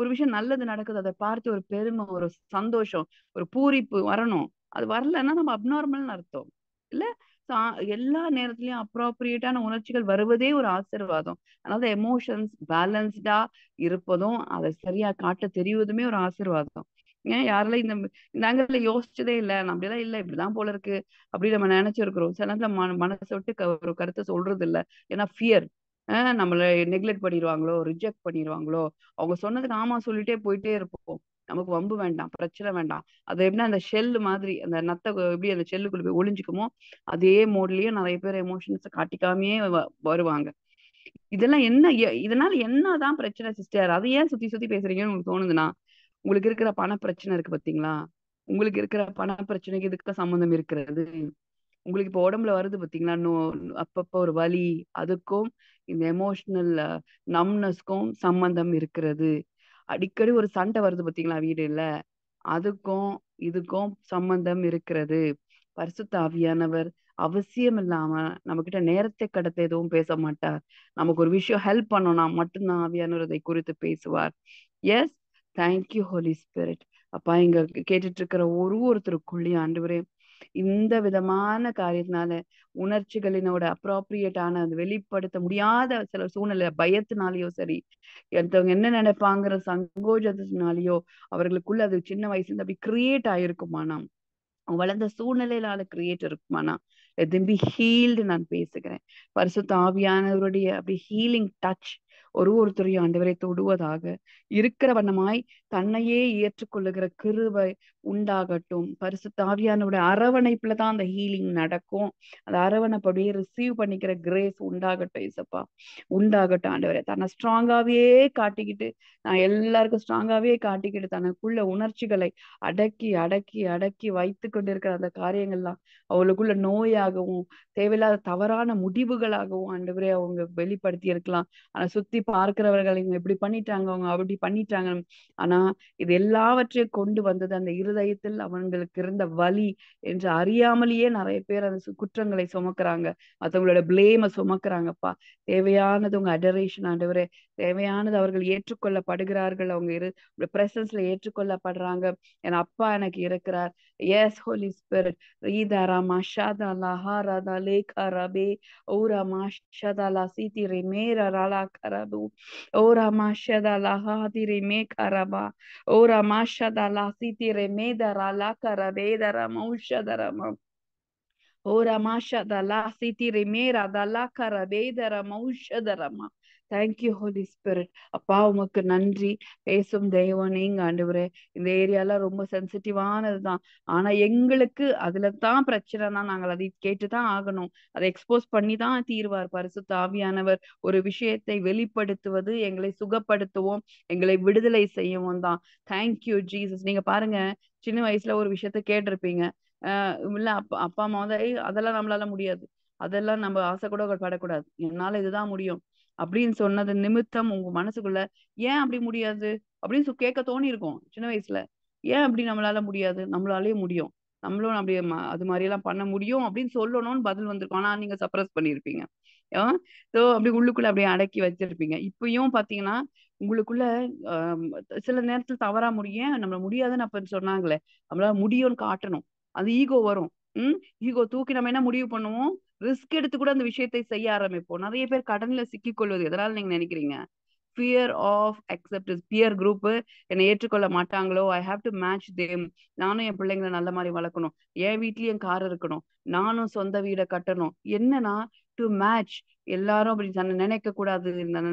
ஒரு விஷயம் நல்லது நடக்குது அதை பார்த்து ஒரு பெருமை ஒரு சந்தோஷம் ஒரு பூரிப்பு வரணும் அது வரலன்னா நம்ம அப்நார்மல்னு அர்த்தம் இல்ல எல்லா நேரத்திலயும் அப்ராப்ரியேட்டான உணர்ச்சிகள் வருவதே ஒரு ஆசிர்வாதம் அதனால எமோஷன்ஸ் பேலன்ஸ்டா இருப்பதும் அதை சரியா காட்ட தெரிவதுமே ஒரு ஆசிர்வாதம் ஏன் யாரால இந்த நாங்கள யோசிச்சதே இல்ல நான் அப்படிலாம் இல்ல இப்படிதான் போல இருக்கு அப்படி நம்ம நினைச்சிருக்கிறோம் சில நேரத்துல மன மனசை விட்டு ஒரு கருத்தை சொல்றது இல்ல ஏன்னா ஃபியர் நம்மளை நெக்லெக்ட் பண்ணிடுவாங்களோ ரிஜெக்ட் பண்ணிடுவாங்களோ அவங்க சொன்னதுக்கு ஆமா சொல்லிட்டே போயிட்டே இருப்போம் நமக்கு வம்பு வேண்டாம் பிரச்சனை வேண்டாம் அது எப்படின்னா அந்த ஷெல்லு மாதிரி அந்த நத்தை எப்படி அந்த ஷெல்லுக்குள்ள போய் ஒளிஞ்சுக்குமோ அதே மோட்லயே நிறைய பேர் எமோஷன்ஸ் காட்டிக்காமையே வருவாங்க இதெல்லாம் என்ன இதனால என்னதான் பிரச்சனை சிஸ்டர் அது ஏன் சுத்தி சுத்தி பேசுறீங்கன்னு உங்களுக்கு தோணுதுன்னா உங்களுக்கு இருக்கிற பண பிரச்சனை இருக்கு பாத்தீங்களா உங்களுக்கு இருக்கிற பண பிரச்சனைக்கு இதுக்கு சம்மந்தம் இருக்கிறது உங்களுக்கு இப்போ உடம்புல வருது பாத்தீங்களா இன்னும் அப்பப்போ ஒரு வலி அதுக்கும் இந்த எமோஷனல் நம்னஸ்க்கும் சம்பந்தம் இருக்கிறது அடிக்கடி ஒரு சண்டை வருது பாத்தீங்களா வீடு இல்ல அதுக்கும் இதுக்கும் சம்பந்தம் இருக்கிறது பரிசுத்த ஆவியானவர் அவசியம் இல்லாம நம்ம கிட்ட நேரத்தை கடத்த எதுவும் பேச மாட்டார் நமக்கு ஒரு விஷயம் ஹெல்ப் பண்ணோம்னா மட்டும்தான் ஆவியானவர் அதை குறித்து பேசுவார் எஸ் தேங்க்யூ ஹோலி ஸ்பிரிட் அப்பா இங்க கேட்டுட்டு இருக்கிற ஒரு ஒருத்தருக்குள்ளேயும் ஆண்டவரே இந்த விதமான காரியத்தினால உணர்ச்சிகளினோட அப்ராப்ரியேட்டான அந்த வெளிப்படுத்த முடியாத சில சூழ்நிலை பயத்தினாலேயோ சரி ஒருத்தவங்க என்ன நினைப்பாங்கிற சங்கோஜத்தினாலேயோ அவர்களுக்குள்ள அது சின்ன வயசுல அப்படி கிரியேட் ஆயிருக்குமானாம் வளர்ந்த சூழ்நிலையிலால கிரியேட் இருக்குமானா திரும்பி ஹீல்டு நான் பேசுகிறேன் பரிசுத்த ஆவியானவருடைய அப்படி ஹீலிங் டச் ஒரு ஒருத்தரையும் ஆண்டவரை தொடுவதாக இருக்கிற வண்ணமாய் தன்னையே ஏற்றுக்கொள்ளுகிற கிருவை உண்டாகட்டும் தாவியானுடைய அரவணைப்புல தான் அந்த ஹீலிங் நடக்கும் அந்த அரவணைப்படியே ரிசீவ் பண்ணிக்கிற கிரேஸ் உண்டாகட்டும் இசப்பா உண்டாகட்டும் ஆண்டவரை தன்னை ஸ்ட்ராங்காவே காட்டிக்கிட்டு நான் எல்லாருக்கும் ஸ்ட்ராங்காவே காட்டிக்கிட்டு தனக்குள்ள உணர்ச்சிகளை அடக்கி அடக்கி அடக்கி வைத்து கொண்டிருக்கிற அந்த காரியங்கள்லாம் அவளுக்குள்ள நோயாகவும் தேவையில்லாத தவறான முடிவுகளாகவும் ஆண்டவரே அவங்க வெளிப்படுத்தி இருக்கலாம் ஆனா சுத்தி பார்க்கிறவர்கள் இவங்க இப்படி பண்ணிட்டாங்க அவங்க அப்படி பண்ணிட்டாங்க ஆனா இது எல்லாவற்றையும் கொண்டு வந்தது அந்த இருதயத்தில் அவங்களுக்கு இருந்த வலி என்று அறியாமலேயே நிறைய பேர் அந்த குற்றங்களை சுமக்கிறாங்க மற்றவங்களோட பிளேம சுமக்கிறாங்கப்பா தேவையானது உங்க அடரேஷன் ஆண்டவரே தேவையானது அவர்கள் ஏற்றுக்கொள்ளப்படுகிறார்கள் அவங்க இரு பிரசன்ஸ்ல ஏற்றுக்கொள்ளப்படுறாங்க என் அப்பா எனக்கு இருக்கிறார் Yes, Holy Spirit. Ida ramashada la lake le karabe. Ora mashada la siti remera rala karabu. Ora mashada la hadi reme karaba. Ora mashada la siti remeda rala karabe da ramoshada ramam. Ora masha da la siti remera da la karabe da ramoshada ramam. Thank you Holy Spirit அப்பா உமக்கு நன்றி பேசும் தெய்வம் நீங்க ஆண்டவரே இந்த ஏரியால ரொம்ப சென்சிட்டிவானது தான் ஆனா எங்களுக்கு அதுல தான் பிரச்சனை தான் நாங்கள் அதை கேட்டுதான் ஆகணும் அதை எக்ஸ்போஸ் பண்ணி தான் தீர்வார் பரிசு தாவியானவர் ஒரு விஷயத்தை வெளிப்படுத்துவது எங்களை சுகப்படுத்துவோம் எங்களை விடுதலை செய்யவும் தான் தேங்க்யூ ஜீசஸ் நீங்க பாருங்க சின்ன வயசுல ஒரு விஷயத்த கேட்டிருப்பீங்க ஆஹ் இல்ல அப்பா அப்பா அம்மா வந்து அதெல்லாம் நம்மளால முடியாது அதெல்லாம் நம்ம ஆசை கூட படக்கூடாது என்னால இதுதான் முடியும் அப்படின்னு சொன்னது நிமித்தம் உங்க மனசுக்குள்ள ஏன் அப்படி முடியாது அப்படின்னு கேட்க தோணி இருக்கும் சின்ன வயசுல ஏன் அப்படி நம்மளால முடியாது நம்மளாலேயே முடியும் நம்மளும் அப்படியே அது மாதிரி எல்லாம் பண்ண முடியும் அப்படின்னு சொல்லணும்னு பதில் வந்திருக்கும் ஆனா நீங்க சப்ரஸ் பண்ணிருப்பீங்க ஸோ அப்படி உள்ளுக்குள்ள அப்படியே அடக்கி வச்சிருப்பீங்க இப்பயும் பாத்தீங்கன்னா உங்களுக்குள்ள சில நேரத்துல தவறா முடியும் நம்மள முடியாதுன்னு அப்ப சொன்னாங்களே நம்மளால முடியும்னு காட்டணும் அது ஈகோ வரும் உம் ஈகோ தூக்கி நம்ம என்ன முடிவு பண்ணுவோம் ரிஸ்க் எடுத்து கூட அந்த விஷயத்தை செய்ய ஆரம்பிப்போம் நிறைய பேர் கடன்ல சிக்கிக்கொள்வது எதனால நீங்க நினைக்கிறீங்க fear of acceptance peer group என்னை ஏற்றுக்கொள்ள மாட்டாங்களோ I have to match them நானும் என் பிள்ளைங்களை நல்ல மாதிரி வளர்க்கணும் என் வீட்லயும் என் கார் இருக்கணும் நானும் சொந்த வீடை கட்டணும் என்னன்னா டு மேட்ச் எல்லாரும் அப்படி தன்னை நினைக்க கூடாது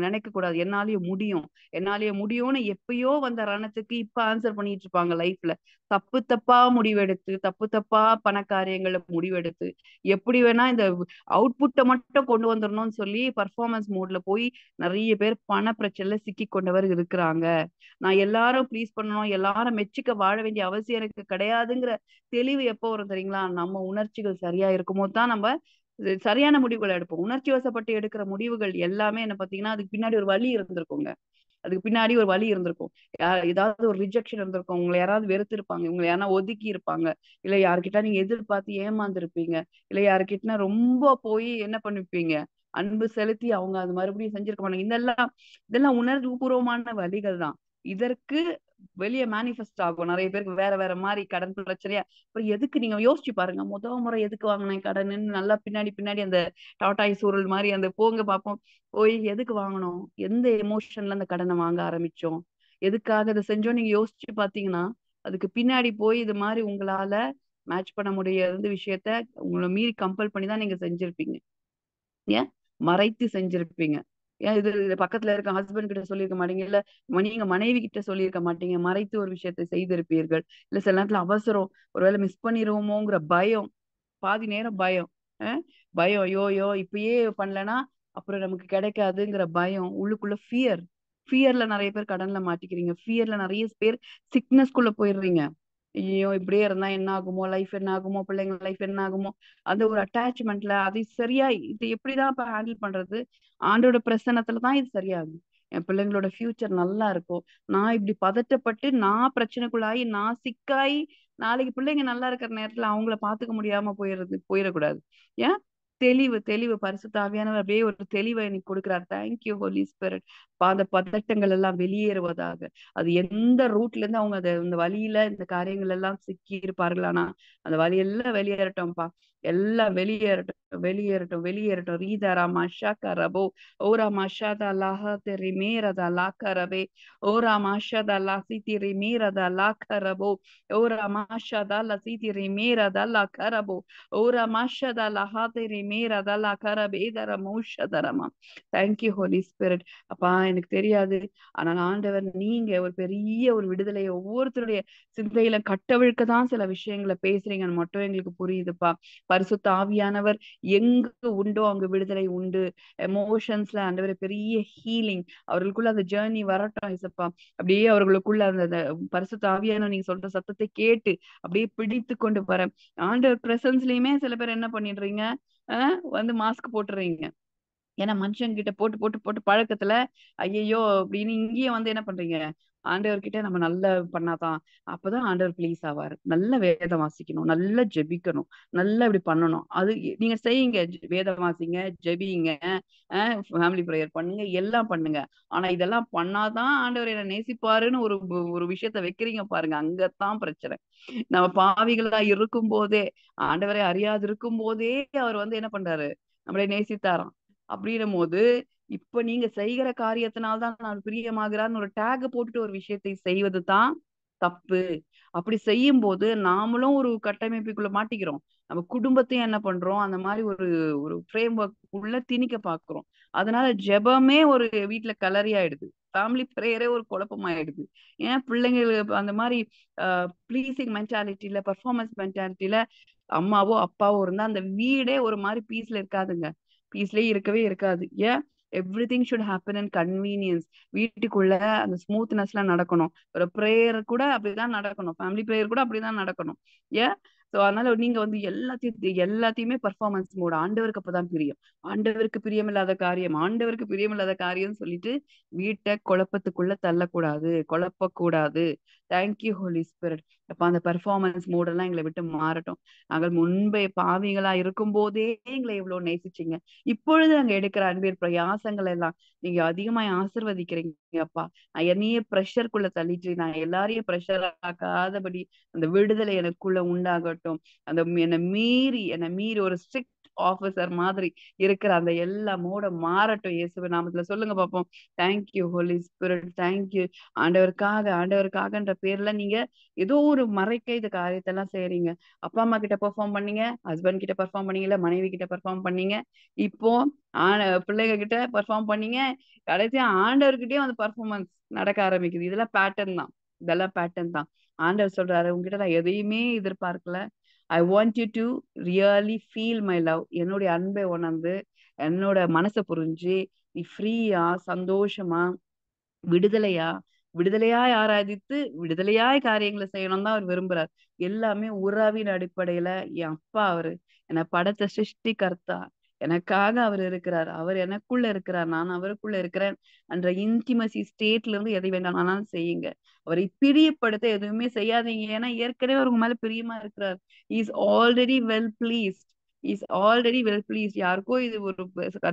நினைக்க கூடாது என்னாலேயே முடியும் என்னாலேயே முடியும்னு எப்பயோ வந்த ரணத்துக்கு இப்ப ஆன்சர் பண்ணிட்டு இருப்பாங்க லைஃப்ல தப்பு தப்பா முடிவெடுத்து தப்பு தப்பா பண காரியங்களை முடிவெடுத்து எப்படி வேணா இந்த அவுட்புட்டை மட்டும் கொண்டு வந்துடணும்னு சொல்லி பர்ஃபார்மன்ஸ் மோட்ல போய் நிறைய பேர் பண பிரச்சனைல சிக்கி கொண்டவர் இருக்கிறாங்க நான் எல்லாரும் ப்ளீஸ் பண்ணணும் எல்லாரும் மெச்சிக்க வாழ வேண்டிய அவசியம் எனக்கு கிடையாதுங்கிற தெளிவு எப்போ வரும் தெரியுங்களா நம்ம உணர்ச்சிகள் சரியா இருக்கும்போது தான் நம்ம சரியான முடிவுகளை எடுப்போம் உணர்ச்சி வசப்பட்டு எடுக்கிற முடிவுகள் எல்லாமே என்ன பாத்தீங்கன்னா அதுக்கு பின்னாடி ஒரு வழி இருந்திருக்கோங்க அதுக்கு பின்னாடி ஒரு வழி இருந்திருக்கும் ஏதாவது ஒரு ரிஜெக்ஷன் இருந்திருக்கும் உங்களை யாராவது வெறுத்து இருப்பாங்க உங்களை யாரா ஒதுக்கி இருப்பாங்க இல்ல யாருக்கிட்ட நீங்க எதிர்பார்த்து ஏமாந்துருப்பீங்க இல்ல யாருக்கிட்ட ரொம்ப போய் என்ன பண்ணிருப்பீங்க அன்பு செலுத்தி அவங்க அது மறுபடியும் செஞ்சிருக்க மாட்டாங்க இதெல்லாம் இதெல்லாம் உணர்வுபூர்வமான வழிகள் தான் இதற்கு வெளியே மேனிஃபெஸ்ட் ஆகும் நிறைய பேருக்கு வேற வேற மாதிரி கடன் பிரச்சனையா அப்புறம் எதுக்கு நீங்க யோசிச்சு பாருங்க முத முறை எதுக்கு வாங்கினேன் கடன்னு நல்லா பின்னாடி பின்னாடி அந்த டாட்டாய் சூரல் மாதிரி அந்த போங்க பார்ப்போம் போய் எதுக்கு வாங்கணும் எந்த எமோஷன்ல அந்த கடனை வாங்க ஆரம்பிச்சோம் எதுக்காக இதை செஞ்சோம் நீங்க யோசிச்சு பாத்தீங்கன்னா அதுக்கு பின்னாடி போய் இது மாதிரி உங்களால மேட்ச் பண்ண முடியாத விஷயத்த உங்களை மீறி கம்பல் பண்ணி தான் நீங்க செஞ்சிருப்பீங்க ஏன் மறைத்து செஞ்சிருப்பீங்க இது பக்கத்துல இருக்க ஹஸ்பண்ட் கிட்ட சொல்லியிருக்க மாட்டீங்க இல்ல நீங்க மனைவி கிட்ட சொல்லியிருக்க மாட்டீங்க மறைத்து ஒரு விஷயத்தை செய்திருப்பீர்கள் இல்ல சில நேரத்துல அவசரம் ஒருவேளை மிஸ் பண்ணிடுவோமோங்கிற பயம் பாதி நேரம் பயம் பயம் ஐயோ யோ இப்பயே பண்ணலன்னா அப்புறம் நமக்கு கிடைக்காதுங்கிற பயம் உள்ளுக்குள்ள ஃபியர் ஃபியர்ல நிறைய பேர் கடன்ல மாட்டிக்கிறீங்க ஃபியர்ல நிறைய பேர் சிக்னஸ்குள்ள போயிடுறீங்க ஐயோ! இப்படியே இருந்தா என்ன ஆகுமோ? லைஃப் என்ன ஆகுமோ? பிள்ளைங்க லைஃப் என்ன ஆகுமோ? அந்த ஒரு அட்டாச்மென்ட்ல அது சரியா இது எப்படிதான் இப்ப ஹேண்டில் பண்றது? ஆண்டோட பிரசனத்துலதான் தான் இது சரியாகும். என் பிள்ளைங்களோட ஃபியூச்சர் நல்லா இருக்கும். நான் இப்படி பதட்டப்பட்டு, நான் பிரச்சனைக்குள்ளாயி நான் சிக்காயி, நாளைக்கு பிள்ளைங்க நல்லா இருக்கிற நேரத்துல அவங்கள பாத்துக்க முடியாம போயிடுறது போயிடக்கூடாது ஏன்? தெளிவு தெளிவு பரிசு தாவியானவர் அப்படியே ஒரு தெளிவை நீ கொடுக்குறார் தேங்க்யூ ஹோலி ஸ்பிரிட் பாத பதட்டங்கள் எல்லாம் வெளியேறுவதாக அது எந்த ரூட்ல இருந்து அவங்க அதை இந்த வழியில இந்த காரியங்கள் எல்லாம் சிக்கி இருப்பார்களானா அந்த வழியெல்லாம் வெளியேறட்டும்ப்பா எல்லாம் வெளியேறட்டும் வெளியேறட்டும் வெளியேறட்டும் மாஷா கரபோ ஓராமா ஷாதா லாஹா திரி மேரதா லாக்கரபே ஓராமா ஷதா லாசி திரி மேரதா லாக்கரபோ ஓராமா ஷதா லசி திரி மேரதா லாக்கரபோ ஓராமா ஷதா லாஹா திரி மேரதா லாக்கரபே தரமோ ஷதரமா தேங்க்யூ ஹோலி ஸ்பிரிட் அப்பா எனக்கு தெரியாது ஆனால் ஆண்டவர் நீங்க ஒரு பெரிய ஒரு விடுதலையை ஒவ்வொருத்தருடைய சிந்தையில கட்டவிழ்க்க தான் சில விஷயங்களை பேசுறீங்கன்னு மட்டும் எங்களுக்கு புரியுதுப்பா பரிசுத்த ஆவியானவர் எங்கு உண்டோ அங்கு விடுதலை உண்டு எமோஷன்ஸ்ல அந்த பெரிய ஹீலிங் அவர்களுக்குள்ள அந்த ஜேர்னி வரட்டும் இசப்பா அப்படியே அவர்களுக்குள்ள அந்த பரிசுத்த ஆவியான நீங்க சொல்ற சத்தத்தை கேட்டு அப்படியே பிடித்து கொண்டு வர ஆண்டவர் பிரசன்ஸ்லயுமே சில பேர் என்ன பண்ணிடுறீங்க வந்து மாஸ்க் போட்டுறீங்க ஏன்னா மனுஷங்கிட்ட கிட்ட போட்டு போட்டு போட்டு பழக்கத்துல ஐயையோ அப்படின்னு இங்கேயே வந்து என்ன பண்றீங்க ஆண்டவர்கிட்ட நம்ம நல்ல பண்ணாதான் அப்பதான் ஆண்டவர் ப்ளீஸ் ஆவார் நல்ல வேதம் வாசிக்கணும் நல்லா ஜெபிக்கணும் நல்லா இப்படி பண்ணணும் அது நீங்க செய்யுங்க வேதம் வாசிங்க ஜெபிங்க ஃபேமிலி ப்ரேயர் பண்ணுங்க எல்லாம் பண்ணுங்க ஆனா இதெல்லாம் பண்ணாதான் ஆண்டவர் என்ன நேசிப்பாருன்னு ஒரு ஒரு விஷயத்த வைக்கிறீங்க பாருங்க அங்கத்தான் பிரச்சனை நம்ம பாவிகளா இருக்கும் போதே ஆண்டவரை அறியாது இருக்கும் போதே அவர் வந்து என்ன பண்றாரு நம்மளே நேசித்தாராம் அப்படின்னும் போது இப்ப நீங்க செய்கிற காரியத்தினால்தான் நான் பிரியமாகிறான்னு ஒரு டேக் போட்டுட்டு ஒரு விஷயத்தை செய்வது தான் தப்பு அப்படி செய்யும் போது நாமளும் ஒரு கட்டமைப்புக்குள்ள மாட்டிக்கிறோம் நம்ம குடும்பத்தையும் என்ன பண்றோம் அந்த மாதிரி ஒரு ஒரு ஃப்ரேம் ஒர்க் உள்ள திணிக்க பாக்குறோம் அதனால ஜெபமே ஒரு வீட்டுல கலரி ஆயிடுது ஃபேமிலி ப்ரேயரே ஒரு குழப்பமாயிடுது ஏன் பிள்ளைங்களுக்கு அந்த மாதிரி பிளீசிங் மென்டாலிட்டியில பர்ஃபார்மன்ஸ் மென்டாலிட்டியில அம்மாவோ அப்பாவோ இருந்தா அந்த வீடே ஒரு மாதிரி பீஸ்ல இருக்காதுங்க பீஸ்லயே இருக்கவே இருக்காது ஏன் everything should happen in convenience வீட்டுக்குள்ள அந்த ஸ்மூத்னஸ் எல்லாம் நடக்கணும் ஒரு ப்ரேயர் கூட அப்படிதான் நடக்கணும் ஃபேமிலி ப்ரேயர் கூட அப்படிதான் நடக்கணும் ஏ ஸோ அதனால நீங்க வந்து எல்லாத்தையும் எல்லாத்தையுமே பர்ஃபார்மன்ஸ் மோட ஆண்டவருக்கு அப்பதான் பிரியம் ஆண்டவருக்கு பிரியமில்லாத காரியம் ஆண்டவருக்கு பிரியமில்லாத காரியம் சொல்லிட்டு வீட்டை குழப்பத்துக்குள்ள தள்ளக்கூடாது கூடாது தேங்க்யூ ஹோலி ஸ்பிரிட் அப்ப அந்த பெர்ஃபார்மன்ஸ் மூடெல்லாம் எங்களை விட்டு மாறட்டும் நாங்கள் முன்பே பாவிகளா இருக்கும் போதே எங்களை இவ்வளவு நேசிச்சிங்க இப்பொழுது நாங்க எடுக்கிற அன்பின் பிரயாசங்கள் எல்லாம் நீங்க அதிகமாய் ஆசிர்வதிக்கிறீங்க அப்பா நான் என்னையே ப்ரெஷருக்குள்ள தள்ளிட்டு நான் எல்லாரையும் ப்ரெஷர் ஆக்காதபடி அந்த விடுதலை எனக்குள்ள உண்டாகட்டும் அந்த என்னை மீறி என்னை மீறி ஒரு ஸ்ட்ரிக்ட் ஆஃபீஸர் மாதிரி இருக்கிற அந்த எல்லா மூட மாறட்டும் இயேசு நாமத்துல சொல்லுங்க பார்ப்போம் தேங்க்யூ ஹோலி ஸ்பிரிட் தேங்க்யூ ஆண்டவருக்காக ஆண்டவருக்காகன்ற பேர்ல நீங்க ஏதோ ஒரு மறைக்க இது காரியத்தெல்லாம் செய்யறீங்க அப்பா அம்மா கிட்ட பெர்ஃபார்ம் பண்ணீங்க ஹஸ்பண்ட் கிட்ட பெர்ஃபார்ம் பண்ணீங்கல்ல மனைவி கிட்ட பெர்ஃபார்ம் பண்ணீங்க இப்போ பிள்ளைங்க கிட்ட பெர்ஃபார்ம் பண்ணீங்க கடைசியா ஆண்டவர்கிட்டயும் அந்த பர்ஃபார்மன்ஸ் நடக்க ஆரம்பிக்குது இதெல்லாம் பேட்டர்ன் தான் இதெல்லாம் பேட்டர்ன் தான் ஆண்டவர் சொல்றாரு உங்ககிட்ட நான் எதையுமே எதிர்பார்க்கல I want you to really feel my love என்னுடைய அன்பை உணர்ந்து என்னோட மனசை புரிஞ்சு நீ ஃப்ரீயா சந்தோஷமா விடுதலையா விடுதலையாய் ஆராதித்து விடுதலையாய் காரியங்களை செய்யணும் தான் அவர் விரும்புறார் எல்லாமே உறவின் அடிப்படையில என் அப்பா அவரு என்ன படத்தை சிருஷ்டி கர்த்தா எனக்காக அவர் இருக்கிறார் அவர் எனக்குள்ள இருக்கிறார் நான் அவருக்குள்ள இருக்கிறேன் என்ற இன்டிமசி ஸ்டேட்ல இருந்து எதை வேண்டாம் செய்யுங்க அவரை பிரியப்படுத்த எதுவுமே செய்யாதீங்க ஏன்னா ஏற்கனவே அவர் உங்க மேல பிரியமா இருக்கிறார் is already well pleased is already well please யாருக்கோ இது ஒரு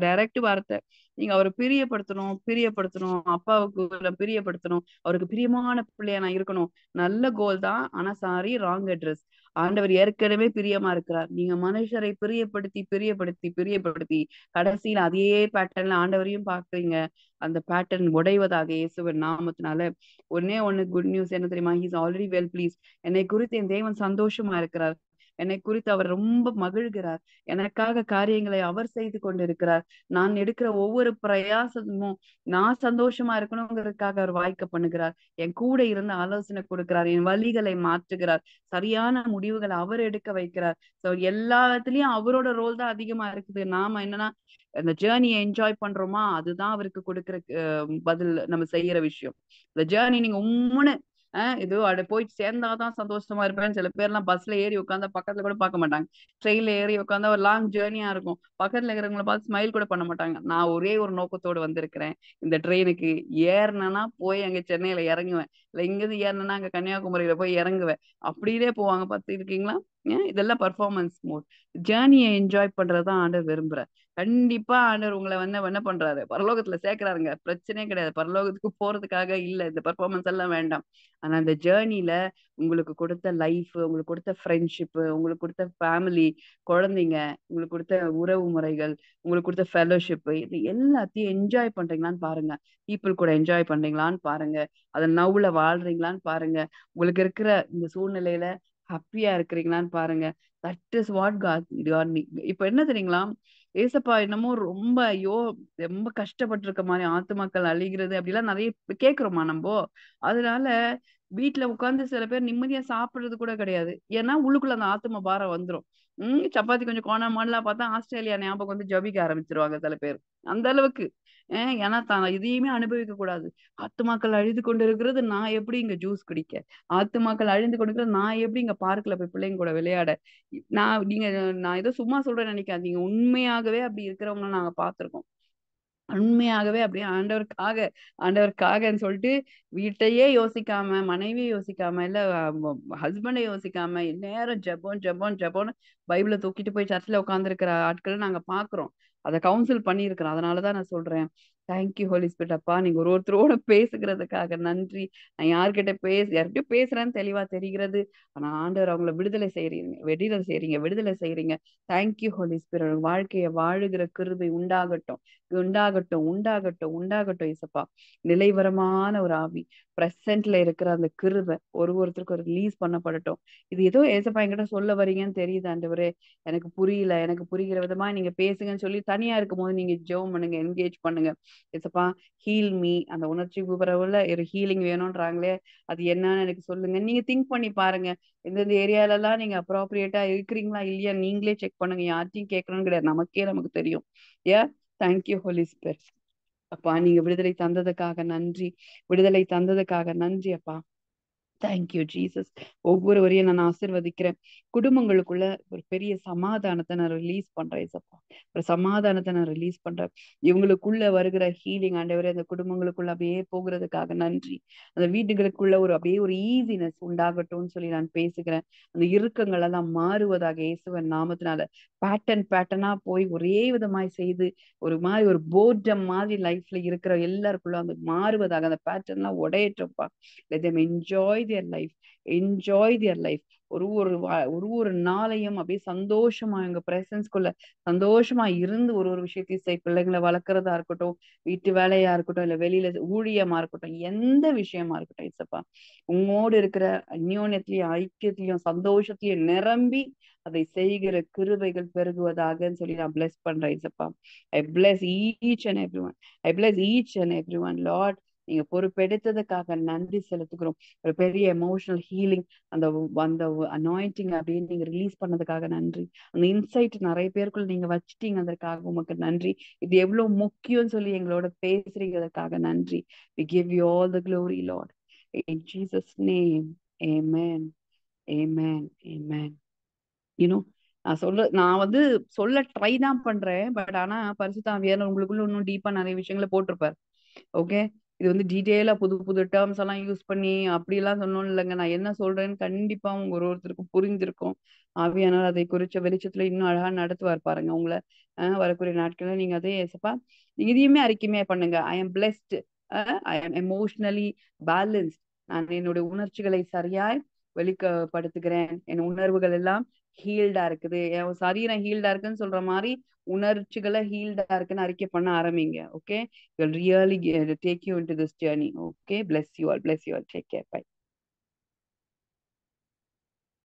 டைரக்ட் வார்த்தை நீங்க அவரை பிரியப்படுத்தணும் பிரியப்படுத்தணும் அப்பாவுக்கு பிரியப்படுத்தணும் அவருக்கு பிரியமான பிள்ளையா நான் இருக்கணும் நல்ல கோல் தான் ஆனா சாரி ராங் அட்ரஸ் ஆண்டவர் ஏற்கனவே பிரியமா இருக்கிறார் நீங்க மனுஷரை பிரியப்படுத்தி பிரியப்படுத்தி பிரியப்படுத்தி கடைசியில் அதே பேட்டர்ன்ல ஆண்டவரையும் பாக்குறீங்க அந்த பேட்டர்ன் உடைவதாக இயேசுவன் நாமத்தினால ஒன்னே ஒண்ணு குட் நியூஸ் என்ன தெரியுமா ஹீஸ் ஆல்ரெடி வெல் பிளீஸ் என்னை குறித்து என் தேவன் சந்தோஷமா இருக்கிறார் என்னை குறித்து அவர் ரொம்ப மகிழ்கிறார் எனக்காக காரியங்களை அவர் செய்து கொண்டிருக்கிறார் நான் எடுக்கிற ஒவ்வொரு பிரயாசமும் நான் சந்தோஷமா இருக்கணுங்கிறதுக்காக அவர் வாய்க்க பண்ணுகிறார் என் கூட இருந்து ஆலோசனை கொடுக்கிறார் என் வழிகளை மாற்றுகிறார் சரியான முடிவுகளை அவர் எடுக்க வைக்கிறார் சோ எல்லாத்துலயும் அவரோட ரோல் தான் அதிகமா இருக்குது நாம என்னன்னா இந்த ஜேர்னியை என்ஜாய் பண்றோமா அதுதான் அவருக்கு கொடுக்குற பதில் நம்ம செய்யற விஷயம் இந்த ஜேர்னி நீங்க உம்முன்னு ஏதோ அப்படி போயிட்டு சேர்ந்தாதான் சந்தோஷமா இருப்பேன்னு சில பேர் எல்லாம் பஸ்ல ஏறி உட்காந்தா பக்கத்துல கூட பார்க்க மாட்டாங்க ட்ரெயின்ல ஏறி உட்காந்தா ஒரு லாங் ஜேர்னியா இருக்கும் பக்கத்துல இருக்கிறவங்கள பார்த்து ஸ்மைல் கூட பண்ண மாட்டாங்க நான் ஒரே ஒரு நோக்கத்தோடு வந்திருக்கிறேன் இந்த ட்ரெயினுக்கு ஏறினேன்னா போய் அங்க சென்னையில இறங்குவேன் இங்க இருந்து ஏறினா அங்க கன்னியாகுமரியில போய் இறங்குவேன் அப்படியே போவாங்க இருக்கீங்களா இதெல்லாம் பர்ஃபார்மன்ஸ் மோட் ஜேர்னியை என்ஜாய் பண்றதுதான் ஆண்டர் விரும்புற கண்டிப்பா ஆண்டவர் உங்களை வந்து என்ன பண்றாரு பரலோகத்துல சேர்க்கிறாருங்க பிரச்சனையே கிடையாது பரலோகத்துக்கு போறதுக்காக இல்ல இந்த பர்ஃபார்மன்ஸ் எல்லாம் வேண்டாம் ஆனா அந்த ஜேர்னில உங்களுக்கு கொடுத்த லைஃப் உங்களுக்கு கொடுத்த ஃப்ரெண்ட்ஷிப் உங்களுக்கு கொடுத்த ஃபேமிலி குழந்தைங்க உங்களுக்கு கொடுத்த உறவு முறைகள் உங்களுக்கு கொடுத்த ஃபெலோஷிப் இது எல்லாத்தையும் என்ஜாய் பண்றீங்களான்னு பாருங்க பீப்புள் கூட என்ஜாய் பண்றீங்களான்னு பாருங்க அதை நவுல வாழ்றீங்களான்னு பாருங்க உங்களுக்கு இருக்கிற இந்த சூழ்நிலையில ஹாப்பியா இருக்கிறீங்களான்னு பாருங்க தட் இஸ் வாட் காட் இப்ப என்ன தெரியுங்களா ஏசப்பா என்னமோ ரொம்ப ஐயோ ரொம்ப கஷ்டப்பட்டிருக்க மாதிரி ஆத்துமக்கள் அழிகிறது அப்படிலாம் நிறைய கேக்குறோமா நம்ம அதனால வீட்டுல உட்காந்து சில பேர் நிம்மதியா சாப்பிடுறது கூட கிடையாது ஏன்னா உள்ளுக்குள்ள அந்த ஆத்தும பாரம் வந்துரும் ம் சப்பாத்தி கொஞ்சம் கோணா மாடலா பார்த்தா ஆஸ்திரேலியா ஞாபகம் வந்து ஜபிக்க ஆரம்பிச்சிருவாங்க சில பேர் அந்த அளவுக்கு ஏன்னா தான் இதையுமே அனுபவிக்க கூடாது ஆத்துமாக்கள் அழிந்து கொண்டு இருக்கிறது நான் எப்படி இங்க ஜூஸ் குடிக்க ஆத்துமாக்கள் அழிந்து கொண்டு இருக்கிறது நான் எப்படி இங்க பார்க்கல போய் பிள்ளைங்க கூட விளையாட நான் நீங்க நான் ஏதோ சும்மா சொல்றேன்னு நினைக்காதீங்க உண்மையாகவே அப்படி இருக்கிறவங்க நாங்க பார்த்திருக்கோம் உண்மையாகவே அப்படியே ஆண்டவருக்காக ஆண்டவருக்காகன்னு சொல்லிட்டு வீட்டையே யோசிக்காம மனைவியை யோசிக்காம இல்ல ஹஸ்பண்டை யோசிக்காம நேரம் ஜபோன் ஜபோன் ஜபம்னு பைபிளை தூக்கிட்டு போய் சர்ச்சில் உட்காந்துருக்கிற ஆட்களை நாங்க பாக்குறோம் அதை கவுன்சில் பண்ணியிருக்கிறோம் அதனாலதான் நான் சொல்றேன் தேங்க்யூ ஹோலி ஸ்பிரிட் அப்பா நீங்க ஒரு ஒருத்தரோட பேசுகிறதுக்காக நன்றி நான் யார்கிட்ட பேச யார்கிட்டயும் பேசுறேன்னு தெளிவா தெரிகிறது ஆனா ஆண்டவர் அவங்கள விடுதலை செய்யறீங்க வெடிதலை செய்யறீங்க விடுதலை செய்யறீங்க தேங்க்யூ ஹோலி ஸ்பிரிட் வாழ்க்கைய வாழுகிற கிருபை உண்டாகட்டும் உண்டாகட்டும் உண்டாகட்டும் உண்டாகட்டும் இசப்பா நிலைவரமான ஒரு ஆவி பிரசன்ட்ல இருக்கிற அந்த கிருவை ஒரு ஒருத்தருக்கு ஒரு ரிலீஸ் பண்ணப்படட்டும் இது ஏதோ ஏசப்பா என்கிட்ட சொல்ல வரீங்கன்னு தெரியுது ஆண்டவரே எனக்கு புரியல எனக்கு புரிகிற விதமா நீங்க பேசுங்கன்னு சொல்லி தனியா இருக்கும் போது நீங்க ஜோம் பண்ணுங்க என்கேஜ் பண்ணுங்க எசப்பா ஹீல் மீ அந்த உணர்ச்சி கூப்பிடவுல ஒரு ஹீலிங் வேணும்ன்றாங்களே அது என்னன்னு எனக்கு சொல்லுங்க நீங்க திங்க் பண்ணி பாருங்க எந்தெந்த ஏரியால எல்லாம் நீங்க அப்ரோப்ரியேட்டா இருக்கிறீங்களா இல்லையா நீங்களே செக் பண்ணுங்க யார்ட்டையும் கேட்கணும்னு கிடையாது நமக்கே நமக்கு தெரியும் ஏ தேங்க்யூ ஹோலி ஸ்பிரிட் அப்பா நீங்க விடுதலை தந்ததுக்காக நன்றி விடுதலை தந்ததுக்காக நன்றி அப்பா தேங்க்யூ ஜீசஸ் ஒவ்வொருவரையும் நான் ஆசிர்வதிக்கிறேன் குடும்பங்களுக்குள்ள ஒரு பெரிய சமாதானத்தை நான் ரிலீஸ் பண்றேன் ஏசப்பா ஒரு சமாதானத்தை நான் ரிலீஸ் பண்றேன் இவங்களுக்குள்ள வருகிற ஹீலிங் ஆண்டவரே அந்த குடும்பங்களுக்குள்ள அப்படியே போகிறதுக்காக நன்றி அந்த வீடுகளுக்குள்ள ஒரு அப்படியே ஒரு ஈஸினஸ் உண்டாகட்டும்னு சொல்லி நான் பேசுகிறேன் அந்த இறுக்கங்கள் எல்லாம் மாறுவதாக இயேசுவன் நாமத்தினால பேட்டர்ன் பேட்டர்னா போய் ஒரே விதமாய் செய்து ஒரு மாதிரி ஒரு போர்டம் மாதிரி லைஃப்ல இருக்கிற எல்லாருக்குள்ள அந்த மாறுவதாக அந்த பேட்டர்ன்லாம் உடையற்றப்பா let them enjoy their life enjoy their life ஒரு ஒரு ஒரு ஒரு நாளையும் அப்படியே சந்தோஷமா எங்க பிரசன்ஸ்குள்ள சந்தோஷமா இருந்து ஒரு ஒரு விஷயத்தையும் செய் பிள்ளைங்களை வளர்க்குறதா இருக்கட்டும் வீட்டு வேலையா இருக்கட்டும் இல்ல வெளியில ஊழியமா இருக்கட்டும் எந்த விஷயமா இருக்கட்டும் இசப்பா உங்களோடு இருக்கிற அந்யோன்யத்திலயும் ஐக்கியத்திலயும் சந்தோஷத்திலயும் நிரம்பி அதை செய்கிற கிருபைகள் பெருகுவதாகன்னு சொல்லி நான் பிளஸ் பண்றேன் இசப்பா I bless each and every one I bless each and every one Lord நீங்க பொறுப்பெடுத்ததுக்காக நன்றி செலுத்துக்கிறோம் ஒரு பெரிய எமோஷனல் ஹீலிங் அந்த அந்த அனாயிண்டிங் அப்படின்னு நீங்க ரிலீஸ் பண்ணதுக்காக நன்றி அந்த இன்சைட் நிறைய பேருக்குள்ள நீங்க வச்சுட்டீங்க அதற்காக உமக்கு நன்றி இது எவ்வளவு முக்கியம்னு சொல்லி எங்களோட பேசுறீங்க அதற்காக நன்றி we give you all the glory Lord in Jesus name amen amen ஏமேன் யூனோ நான் சொல்ல நான் வந்து சொல்ல ட்ரை தான் பண்றேன் பட் ஆனா பரிசுத்தாவியார் உங்களுக்குள்ள இன்னும் டீப்பா நிறைய விஷயங்களை போட்டிருப்பார் ஓகே இது வந்து டீட்டெயிலா புது புது டேர்ம்ஸ் எல்லாம் யூஸ் பண்ணி அப்படிலாம் சொன்னோம் இல்லைங்க நான் என்ன சொல்றேன்னு கண்டிப்பா உங்க ஒரு ஒருத்தருக்கும் புரிஞ்சிருக்கும் ஆவியானால் அதை குறிச்ச வெளிச்சத்துல இன்னும் அழகா நடத்துவார் பாருங்க உங்களை வரக்கூடிய நாட்கள்ல நீங்க அதே ஏசப்பா இதையுமே அறிக்கையுமே பண்ணுங்க ஐ ஆம் பிளெஸ்ட் ஐ ஆம் எமோஷனலி பேலன்ஸ்ட் நான் என்னுடைய உணர்ச்சிகளை சரியாய் வெளிக்கப்படுத்துகிறேன் என் உணர்வுகள் எல்லாம் ஹீல்டா இருக்குது என் சரீரம் ஹீல்டா இருக்குன்னு சொல்ற மாதிரி உணர்ச்சிகளை ஹீல்டா இருக்குன்னு அறிக்கை பண்ண ஆரம்பிங்க okay really take you in to this journey okay bless you all bless you all take care by